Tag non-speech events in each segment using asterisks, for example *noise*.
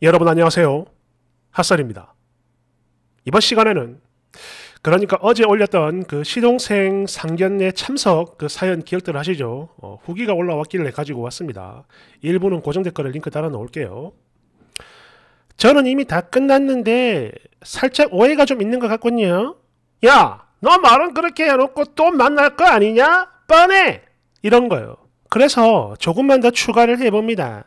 여러분 안녕하세요. 핫설입니다. 이번 시간에는 그러니까 어제 올렸던 그 시동생 상견례 참석 그 사연 기억들 하시죠? 어, 후기가 올라왔길래 가지고 왔습니다. 일부는 고정 댓글을 링크 달아 놓을게요. 저는 이미 다 끝났는데 살짝 오해가 좀 있는 것 같군요. 야, 너 말은 그렇게 해놓고 또 만날 거 아니냐? 뻔해! 이런 거요. 그래서 조금만 더 추가를 해봅니다.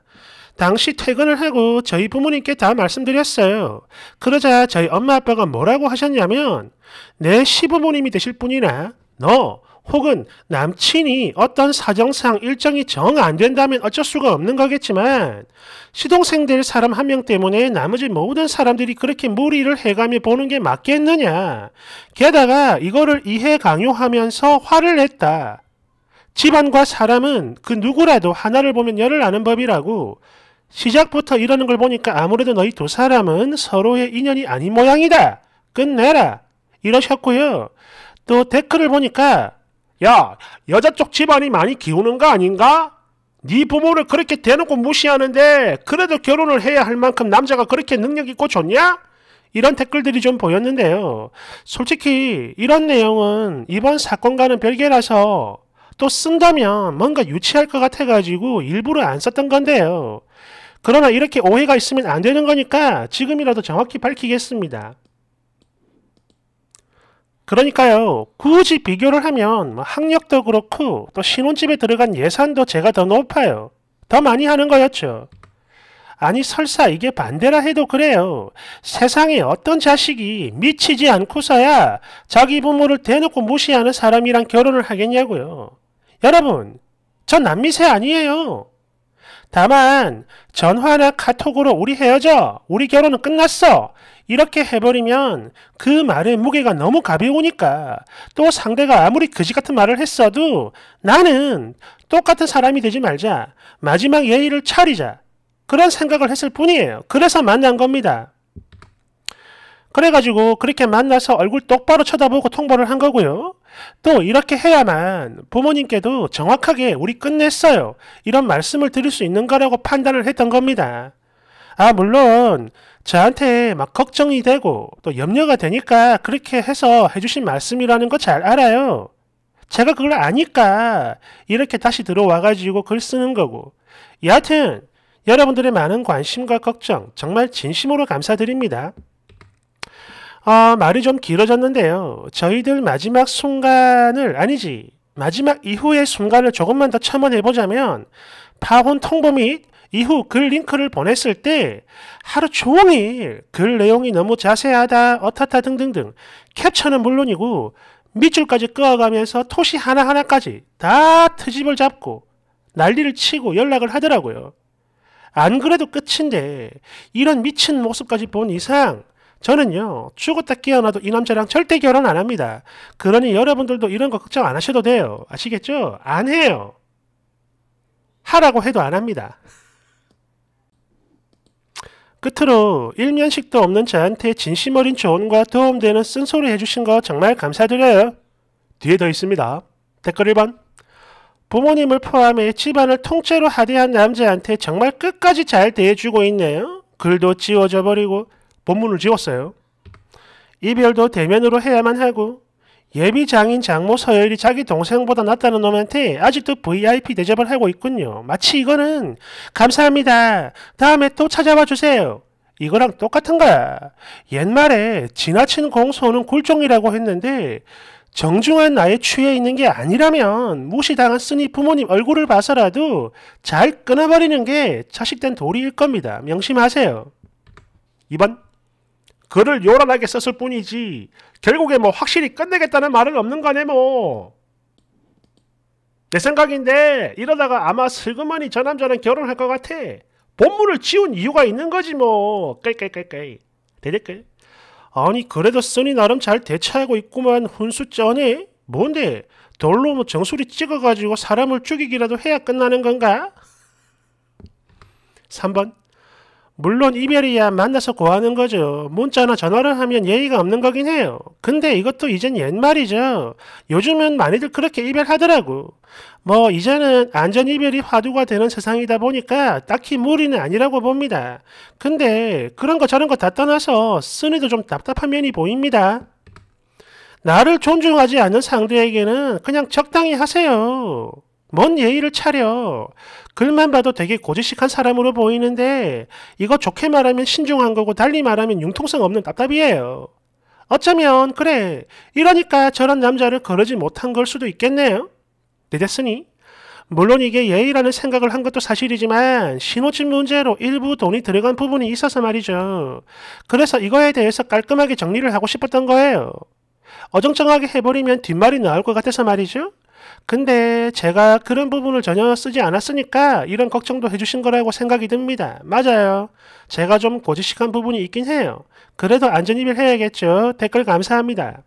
당시 퇴근을 하고 저희 부모님께 다 말씀드렸어요. 그러자 저희 엄마 아빠가 뭐라고 하셨냐면 내 시부모님이 되실 분이나 너 혹은 남친이 어떤 사정상 일정이 정 안 된다면 어쩔 수가 없는 거겠지만 시동생 될 사람 한 명 때문에 나머지 모든 사람들이 그렇게 무리를 해가며 보는 게 맞겠느냐. 게다가 이거를 이해 강요하면서 화를 냈다. 집안과 사람은 그 누구라도 하나를 보면 열을 아는 법이라고 시작부터 이러는 걸 보니까 아무래도 너희 두 사람은 서로의 인연이 아닌 모양이다. 끝내라. 이러셨고요. 또 댓글을 보니까 야 여자 쪽 집안이 많이 기우는 거 아닌가? 네 부모를 그렇게 대놓고 무시하는데 그래도 결혼을 해야 할 만큼 남자가 그렇게 능력 있고 좋냐? 이런 댓글들이 좀 보였는데요. 솔직히 이런 내용은 이번 사건과는 별개라서 또 쓴다면 뭔가 유치할 것 같아가지고 일부러 안 썼던 건데요. 그러나 이렇게 오해가 있으면 안 되는 거니까 지금이라도 정확히 밝히겠습니다. 그러니까요. 굳이 비교를 하면 뭐 학력도 그렇고 또 신혼집에 들어간 예산도 제가 더 높아요. 더 많이 하는 거였죠. 아니 설사 이게 반대라 해도 그래요. 세상에 어떤 자식이 미치지 않고서야 자기 부모를 대놓고 무시하는 사람이랑 결혼을 하겠냐고요. 여러분, 전 남미세 아니에요. 다만 전화나 카톡으로 우리 헤어져, 우리 결혼은 끝났어 이렇게 해버리면 그 말의 무게가 너무 가벼우니까 또 상대가 아무리 그지 같은 말을 했어도 나는 똑같은 사람이 되지 말자 마지막 예의를 차리자 그런 생각을 했을 뿐이에요. 그래서 만난 겁니다. 그래가지고 그렇게 만나서 얼굴 똑바로 쳐다보고 통보를 한 거고요. 또 이렇게 해야만 부모님께도 정확하게 우리 끝냈어요. 이런 말씀을 드릴 수있는거라고 판단을 했던 겁니다. 아, 물론 저한테 막 걱정이 되고 또 염려가 되니까 그렇게 해서 해주신 말씀이라는 거 잘 알아요. 제가 그걸 아니까 이렇게 다시 들어와가지고 글 쓰는 거고. 여하튼 여러분들의 많은 관심과 걱정 정말 진심으로 감사드립니다. 어, 말이 좀 길어졌는데요. 저희들 마지막 순간을, 아니지, 마지막 이후의 순간을 조금만 더 첨언해보자면, 파혼 통보 및 이후 글 링크를 보냈을 때 하루 종일 글 내용이 너무 자세하다, 어떻다 등등등 캡처는 물론이고 밑줄까지 끄어가면서 토시 하나하나까지 다 트집을 잡고 난리를 치고 연락을 하더라고요. 안 그래도 끝인데 이런 미친 모습까지 본 이상 저는요, 죽었다 깨어나도 이 남자랑 절대 결혼 안 합니다. 그러니 여러분들도 이런 거 걱정 안 하셔도 돼요. 아시겠죠? 안 해요. 하라고 해도 안 합니다. 끝으로 일면식도 없는 저한테 진심 어린 조언과 도움되는 쓴소리 해주신 거 정말 감사드려요. 뒤에 더 있습니다. 댓글 1번 부모님을 포함해 집안을 통째로 하대한 남자한테 정말 끝까지 잘 대해주고 있네요. 글도 지워져 버리고 본문을 지웠어요. 이별도 대면으로 해야만 하고 예비 장인 장모 서열이 자기 동생보다 낫다는 놈한테 아직도 VIP 대접을 하고 있군요. 마치 이거는 감사합니다. 다음에 또 찾아와 주세요. 이거랑 똑같은 거야. 옛말에 지나친 공소는 굴종이라고 했는데 정중한 나의 취해 있는 게 아니라면 무시당한 쓰니 부모님 얼굴을 봐서라도 잘 끊어버리는 게 자식된 도리일 겁니다. 명심하세요. 2번 글을 요란하게 썼을 뿐이지 결국에 뭐 확실히 끝내겠다는 말은 없는 거네 뭐. 내 생각인데 이러다가 아마 슬그머니 저남자랑 결혼할 것 같아. 본문을 지운 이유가 있는 거지 뭐. 깨깔깨깔 대댓글. 아니 그래도 쓰니 나름 잘 대처하고 있구만 훈수전이 뭔데 돌로 뭐 정수리 찍어가지고 사람을 죽이기라도 해야 끝나는 건가? 3번 물론 이별이야 만나서 고하는 거죠. 문자나 전화를 하면 예의가 없는 거긴 해요. 근데 이것도 이젠 옛말이죠. 요즘은 많이들 그렇게 이별하더라고. 뭐 이제는 안전 이별이 화두가 되는 세상이다 보니까 딱히 무리는 아니라고 봅니다. 근데 그런 거 저런 거 다 떠나서 쓰니도 좀 답답한 면이 보입니다. 나를 존중하지 않는 상대에게는 그냥 적당히 하세요. 뭔 예의를 차려. 글만 봐도 되게 고지식한 사람으로 보이는데 이거 좋게 말하면 신중한 거고 달리 말하면 융통성 없는 답답이에요. 어쩌면 그래 이러니까 저런 남자를 거르지 못한 걸 수도 있겠네요. 늦었으니 물론 이게 예의라는 생각을 한 것도 사실이지만 신호집 문제로 일부 돈이 들어간 부분이 있어서 말이죠. 그래서 이거에 대해서 깔끔하게 정리를 하고 싶었던 거예요. 어정쩡하게 해버리면 뒷말이 나올 것 같아서 말이죠. 근데 제가 그런 부분을 전혀 쓰지 않았으니까 이런 걱정도 해주신 거라고 생각이 듭니다. 맞아요. 제가 좀 고지식한 부분이 있긴 해요. 그래도 안전입을 해야겠죠. 댓글 감사합니다.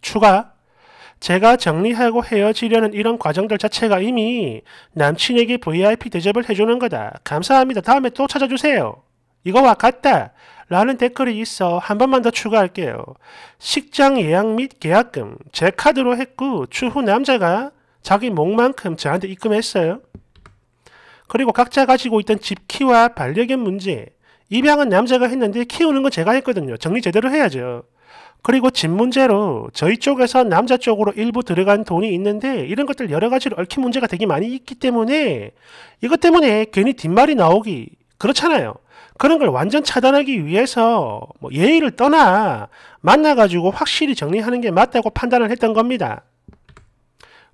추가 제가 정리하고 헤어지려는 이런 과정들 자체가 이미 남친에게 VIP 대접을 해주는 거다. 감사합니다. 다음에 또 찾아주세요. 이거와 같다. 라는 댓글이 있어 한 번만 더 추가할게요. 식장 예약 및 계약금 제 카드로 했고 추후 남자가 자기 몫만큼 저한테 입금했어요. 그리고 각자 가지고 있던 집 키와 반려견 문제 입양은 남자가 했는데 키우는 건 제가 했거든요. 정리 제대로 해야죠. 그리고 집 문제로 저희 쪽에서 남자 쪽으로 일부 들어간 돈이 있는데 이런 것들 여러 가지로 얽힌 문제가 되게 많이 있기 때문에 이것 때문에 괜히 뒷말이 나오기 그렇잖아요. 그런 걸 완전 차단하기 위해서 뭐 예의를 떠나 만나가지고 확실히 정리하는 게 맞다고 판단을 했던 겁니다.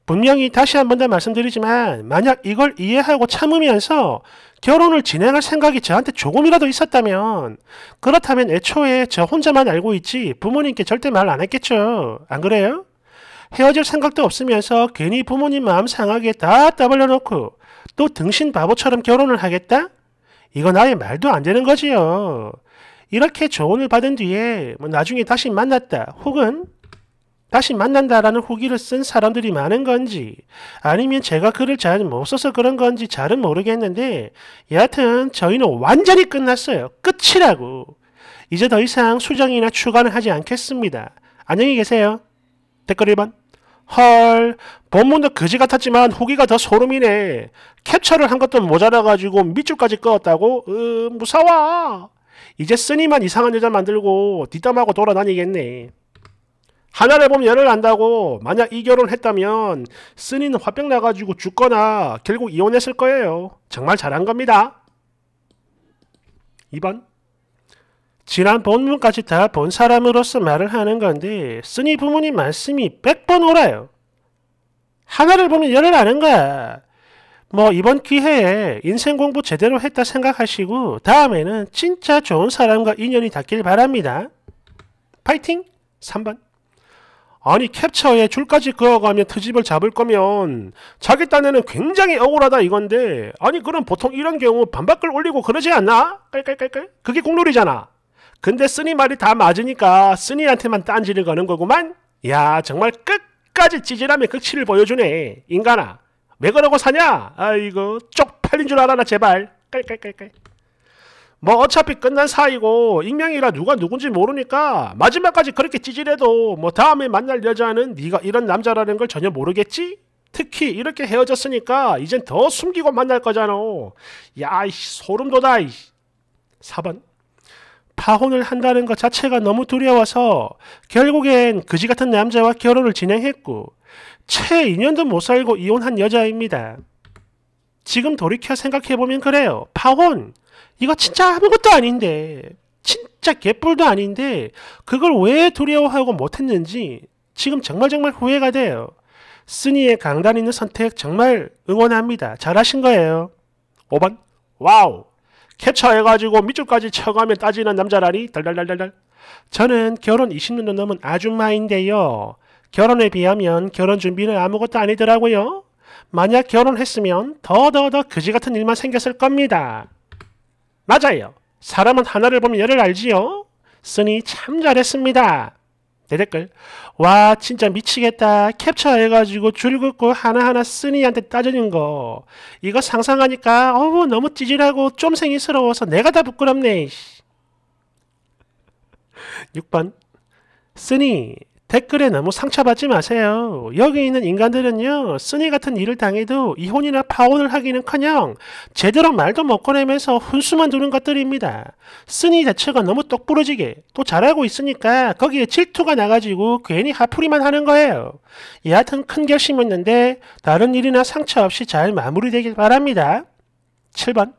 분명히 다시 한 번 더 말씀드리지만 만약 이걸 이해하고 참으면서 결혼을 진행할 생각이 저한테 조금이라도 있었다면 그렇다면 애초에 저 혼자만 알고 있지 부모님께 절대 말 안 했겠죠. 안 그래요? 헤어질 생각도 없으면서 괜히 부모님 마음 상하게 다 떠벌려놓고 또 등신 바보처럼 결혼을 하겠다? 이건 아예 말도 안 되는 거지요. 이렇게 조언을 받은 뒤에 뭐 나중에 다시 만났다 혹은 다시 만난다라는 후기를 쓴 사람들이 많은 건지 아니면 제가 글을 잘 못 써서 그런 건지 잘은 모르겠는데 여하튼 저희는 완전히 끝났어요. 끝이라고. 이제 더 이상 수정이나 추가는 하지 않겠습니다. 안녕히 계세요. 댓글 1번. 헐, 본문도 그지 같았지만 후기가 더 소름이네. 캡처를 한 것도 모자라가지고 밑줄까지 꺼었다고 으, 무서워. 이제 쓰니만 이상한 여자 만들고 뒷담하고 돌아다니겠네. 하나를 보면 열을 안다고 만약 이 결혼했다면 을 쓰니는 화병 나가지고 죽거나 결국 이혼했을 거예요. 정말 잘한 겁니다. 2번 지난 본문까지 다 본 사람으로서 말을 하는 건데 쓰니 부모님 말씀이 100번 오라요. 하나를 보면 열을 아는 거야. 뭐 이번 기회에 인생 공부 제대로 했다 생각하시고 다음에는 진짜 좋은 사람과 인연이 닿길 바랍니다. 파이팅! 3번 아니 캡처에 줄까지 그어가며 트집을 잡을 거면 자기 딴에는 굉장히 억울하다 이건데 아니 그럼 보통 이런 경우 반박글 올리고 그러지 않나? 깔깔깔깔 그게 공놀이잖아 근데 쓰니 말이 다 맞으니까 쓰니한테만 딴지를 거는 거구만. 야 정말 끝까지 찌질함의 극치를 보여주네. 인간아 왜 그러고 사냐? 아이고 쪽팔린 줄 알아라 제발. 깔깔깔깔. 뭐 어차피 끝난 사이고 익명이라 누가 누군지 모르니까 마지막까지 그렇게 찌질해도 뭐 다음에 만날 여자는 네가 이런 남자라는 걸 전혀 모르겠지? 특히 이렇게 헤어졌으니까 이젠 더 숨기고 만날 거잖아. 야, 이 소름 돋아. 4번. 파혼을 한다는 것 자체가 너무 두려워서 결국엔 그지 같은 남자와 결혼을 진행했고 채 2년도 못 살고 이혼한 여자입니다. 지금 돌이켜 생각해보면 그래요. 파혼! 이거 진짜 아무것도 아닌데, 진짜 개뿔도 아닌데, 그걸 왜 두려워하고 못했는지 지금 정말 정말 후회가 돼요. 쓰니의 강단 있는 선택 정말 응원합니다. 잘하신 거예요. 5번, 와우! 캐쳐해가지고 밑줄까지 쳐가며 따지는 남자라니 달달달달달. 저는 결혼 20년도 넘은 아줌마인데요. 결혼에 비하면 결혼 준비는 아무것도 아니더라고요. 만약 결혼했으면 더더더 그지 같은 일만 생겼을 겁니다. 맞아요. 사람은 하나를 보면 열을 알지요. 쓰니 참 잘했습니다. 내 댓글 와 진짜 미치겠다 캡처해가지고 줄 긋고 하나하나 쓰니한테 따지는 거 이거 상상하니까 어우 너무 찌질하고 좀생이스러워서 내가 다 부끄럽네 6번 쓰니 댓글에 너무 상처받지 마세요. 여기 있는 인간들은요, 쓰니 같은 일을 당해도 이혼이나 파혼을 하기는커녕 제대로 말도 못 꺼내면서 훈수만 두는 것들입니다. 쓰니 자체가 너무 똑부러지게 또 잘하고 있으니까 거기에 질투가 나가지고 괜히 하풀이만 하는 거예요. 여하튼 큰 결심이었는데 다른 일이나 상처 없이 잘 마무리되길 바랍니다. 7번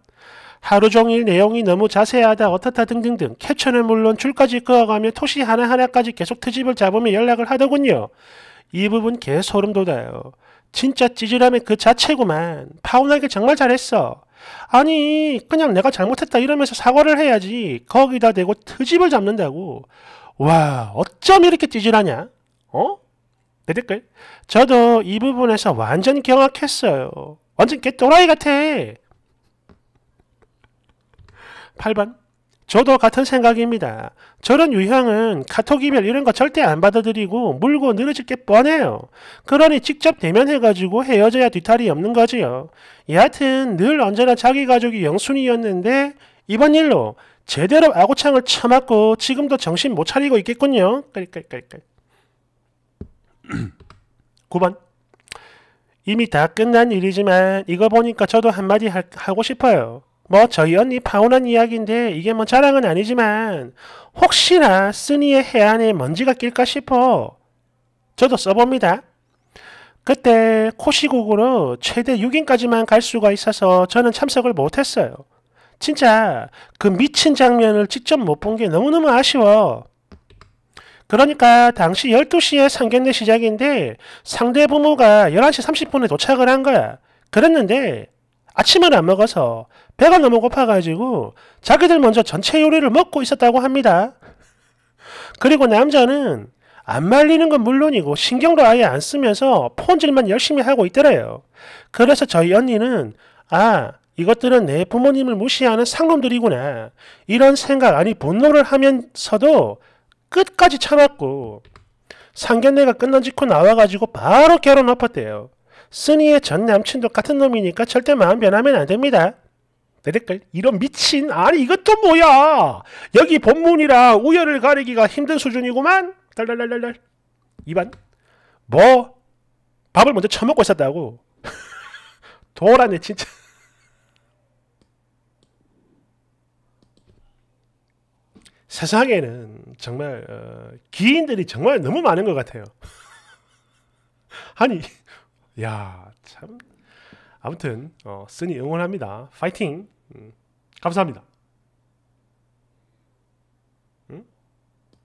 하루 종일 내용이 너무 자세하다 어떻다 등등등 캡처는 물론 줄까지 그어가며 토시 하나하나까지 계속 트집을 잡으며 연락을 하더군요. 이 부분 개 소름 돋아요. 진짜 찌질함의 그 자체구만. 파혼하길 정말 잘했어. 아니 그냥 내가 잘못했다 이러면서 사과를 해야지 거기다 대고 트집을 잡는다고. 와 어쩜 이렇게 찌질하냐? 어? 내 댓글? 저도 이 부분에서 완전 경악했어요. 완전 개또라이 같아. 8번 저도 같은 생각입니다. 저런 유형은 카톡 이별 이런 거 절대 안 받아들이고 물고 늘어질 게 뻔해요. 그러니 직접 대면해가지고 헤어져야 뒤탈이 없는 거지요. 여하튼 늘 언제나 자기 가족이 영순이었는데 이번 일로 제대로 아구창을 쳐맞고 지금도 정신 못 차리고 있겠군요. 9번 *clears throat* 이미 다 끝난 일이지만 이거 보니까 저도 한마디 하, 하고 싶어요. 뭐 저희 언니 파혼한 이야기인데 이게 뭐 자랑은 아니지만 혹시나 쓰니의 해안에 먼지가 낄까 싶어 저도 써봅니다. 그때 코시국으로 최대 6인까지만 갈 수가 있어서 저는 참석을 못했어요. 진짜 그 미친 장면을 직접 못 본 게 너무너무 아쉬워. 그러니까 당시 12시에 상견례 시작인데 상대 부모가 11시 30분에 도착을 한 거야. 그랬는데 아침을 안 먹어서 배가 너무 고파가지고 자기들 먼저 전체 요리를 먹고 있었다고 합니다. 그리고 남자는 안 말리는 건 물론이고 신경도 아예 안 쓰면서 폰질만 열심히 하고 있더래요. 그래서 저희 언니는 아 이것들은 내 부모님을 무시하는 상놈들이구나 이런 생각 아니 분노를 하면서도 끝까지 참았고 상견례가 끝난 직후 나와가지고 바로 결혼 엎었대요. 쓰니의 전 남친도 같은 놈이니까 절대 마음 변하면 안 됩니다. 댓글 이런 미친 아니 이것도 뭐야 여기 본문이랑 우열을 가리기가 힘든 수준이구만 달달달달달 이반 뭐 밥을 먼저 처먹고 있었다고 *laughs* 도라네 진짜 *laughs* 세상에는 정말 어, 기인들이 정말 너무 많은 것 같아요. *laughs* 아니 야, 참. 아무튼 어, 쓰니 응원합니다. 파이팅. 음, 감사합니다.